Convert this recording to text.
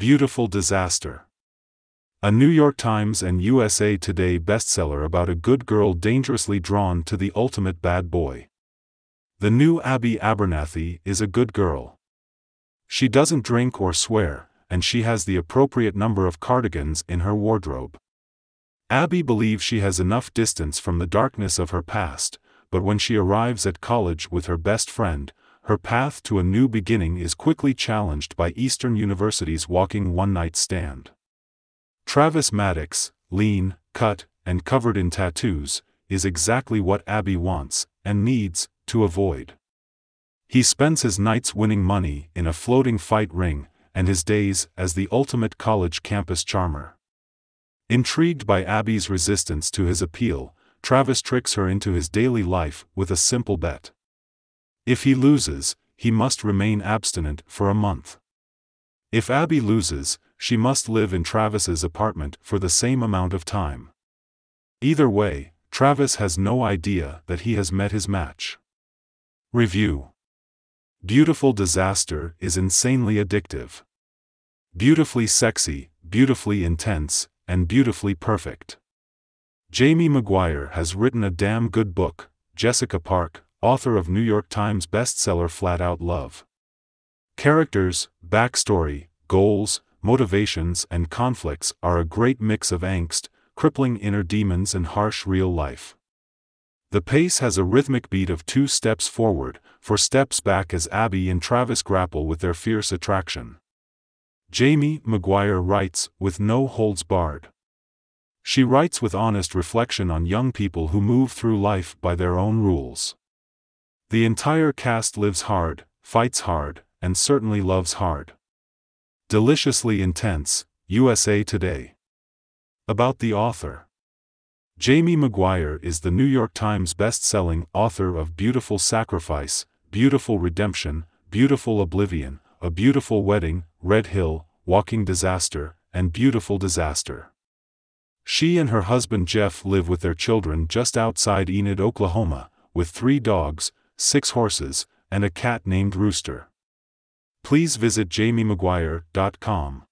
Beautiful Disaster. A New York Times and USA Today bestseller about a good girl dangerously drawn to the ultimate bad boy. The new Abby Abernathy is a good girl. She doesn't drink or swear, and she has the appropriate number of cardigans in her wardrobe. Abby believes she has enough distance from the darkness of her past, but when she arrives at college with her best friend, her path to a new beginning is quickly challenged by Eastern University's walking one-night stand. Travis Maddox, lean, cut, and covered in tattoos, is exactly what Abby wants, and needs, to avoid. He spends his nights winning money in a floating fight ring, and his days as the ultimate college campus charmer. Intrigued by Abby's resistance to his appeal, Travis tricks her into his daily life with a simple bet. If he loses, he must remain abstinent for a month. If Abby loses, she must live in Travis's apartment for the same amount of time. Either way, Travis has no idea that he has met his match. Review Beautiful Disaster is insanely addictive. Beautifully sexy, beautifully intense, and beautifully perfect. Jamie Maguire has written a damn good book, Jessica Park, author of New York Times bestseller Flat Out Love. Characters, backstory, goals, motivations, and conflicts are a great mix of angst, crippling inner demons, and harsh real life. The pace has a rhythmic beat of two steps forward, four steps back as Abby and Travis grapple with their fierce attraction. Jamie McGuire writes, with no holds barred. She writes with honest reflection on young people who move through life by their own rules. The entire cast lives hard, fights hard, and certainly loves hard. Deliciously Intense, USA Today. About the author. Jamie McGuire is the New York Times best-selling author of Beautiful Sacrifice, Beautiful Redemption, Beautiful Oblivion, A Beautiful Wedding, Red Hill, Walking Disaster, and Beautiful Disaster. She and her husband Jeff live with their children just outside Enid, Oklahoma, with three dogs, six horses, and a cat named Rooster. Please visit jamiemaguire.com.